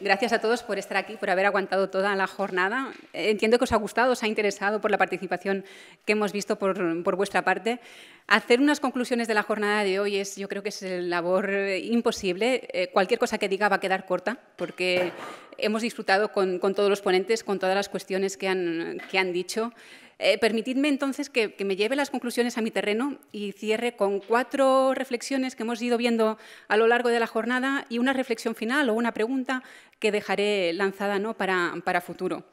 Gracias a todos por estar aquí, por haber aguantado toda la jornada. Entiendo que os ha gustado, os ha interesado por la participación que hemos visto por, vuestra parte. Hacer unas conclusiones de la jornada de hoy es, yo creo que es labor eh, imposible. Eh, cualquier cosa que diga va a quedar corta, porque hemos disfrutado con, todos los ponentes, con todas las cuestiones que que han dicho. Eh, permitidme entonces que, me lleve las conclusiones a mi terreno y cierre con cuatro reflexiones que hemos ido viendo a lo largo de la jornada y una reflexión final o una pregunta que dejaré lanzada ¿no? para, para futuro.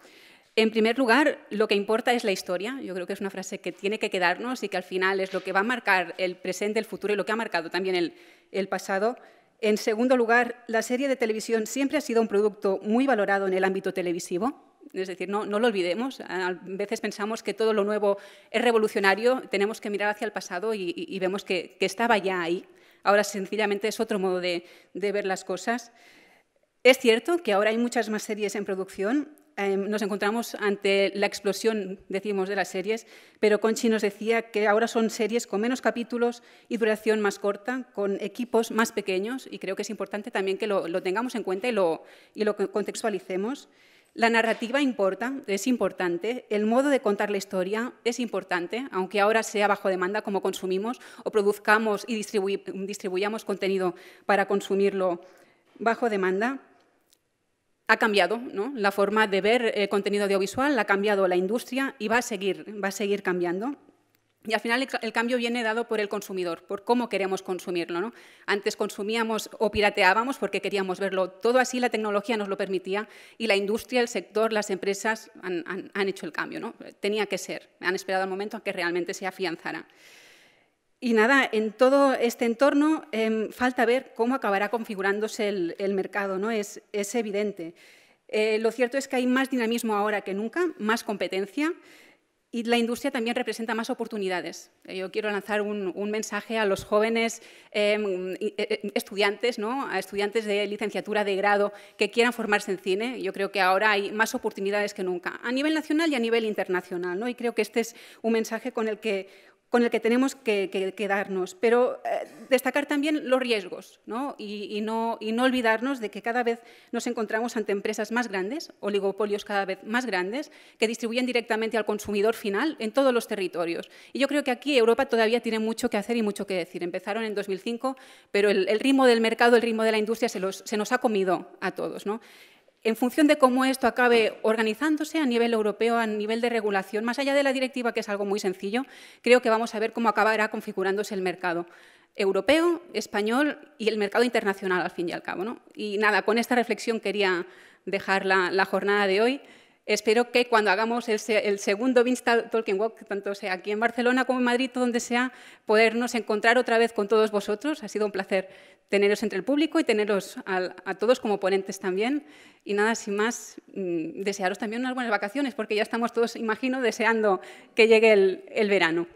En primer lugar, lo que importa es la historia. Yo creo que es una frase que tiene que quedarnos y que al final es lo que va a marcar el presente, el futuro y lo que ha marcado también el pasado. En segundo lugar, la serie de televisión siempre ha sido un producto muy valorado en el ámbito televisivo es decir, no, lo olvidemos. A veces pensamos que todo lo nuevo es revolucionario, tenemos que mirar hacia el pasado y, vemos que, estaba ya ahí. Ahora sencillamente es otro modo de, ver las cosas. Es cierto que ahora hay muchas más series en producción. Em, nos encontramos ante la explosión, decimos, de las series, pero Conchi nos decía que ahora son series con menos capítulos y duración más corta, con equipos más pequeños, y creo que es importante también que lo, tengamos en cuenta y lo, y lo contextualicemos. La narrativa importa, es importante, el modo de contar la historia es importante, aunque ahora sea bajo demanda como consumimos o produzcamos y distribuyamos contenido para consumirlo bajo demanda. Ha cambiado la forma de ver eh, contenido audiovisual, ha cambiado la industria y va a seguir, va a seguir cambiando. Y al final el cambio viene dado por el consumidor, por cómo queremos consumirlo. ¿no? Antes consumíamos o pirateábamos porque queríamos verlo. Todo así la tecnología nos lo permitía y la industria, el sector, las empresas han, hecho el cambio. ¿no? Tenía que ser. Han esperado el momento a que realmente se afianzara. Y nada, en todo este entorno em, falta ver cómo acabará configurándose el, mercado. ¿no? Es, evidente. Eh, lo cierto es que hay más dinamismo ahora que nunca, más competencia. Y la industria también representa más oportunidades. Yo quiero lanzar un, mensaje a los jóvenes em, e, e, estudiantes, ¿no? a estudiantes de licenciatura de grado que quieran formarse en cine. Yo creo que ahora hay más oportunidades que nunca, a nivel nacional y a nivel internacional. ¿no? Y creo que este es un mensaje con el que con el que tenemos que, quedarnos, pero eh, destacar también los riesgos ¿no? Y, no, olvidarnos de que cada vez nos encontramos ante empresas más grandes, oligopolios cada vez más grandes, que distribuyen directamente al consumidor final en todos los territorios. Y yo creo que aquí Europa todavía tiene mucho que hacer y mucho que decir. Empezaron en 2005, pero el, ritmo del mercado, el ritmo de la industria se, se nos ha comido a todos. ¿no? en función de cómo esto acabe organizándose a nivel europeo, a nivel de regulación, más allá de la directiva, que es algo muy sencillo, creo que vamos a ver cómo acabará configurándose el mercado europeo, español y el mercado internacional, al fin y al cabo. ¿no? Y nada, con esta reflexión quería dejar la, la jornada de hoy. Espero que cuando hagamos el, segundo Vinsta Talking Walk, tanto sea aquí en Barcelona como en Madrid, donde sea, podernos encontrar otra vez con todos vosotros. Ha sido un placer teneros entre el público y teneros a, todos como ponentes también. Y nada, sin más, mm, desearos también unas buenas vacaciones, porque ya estamos todos, imagino, deseando que llegue el verano.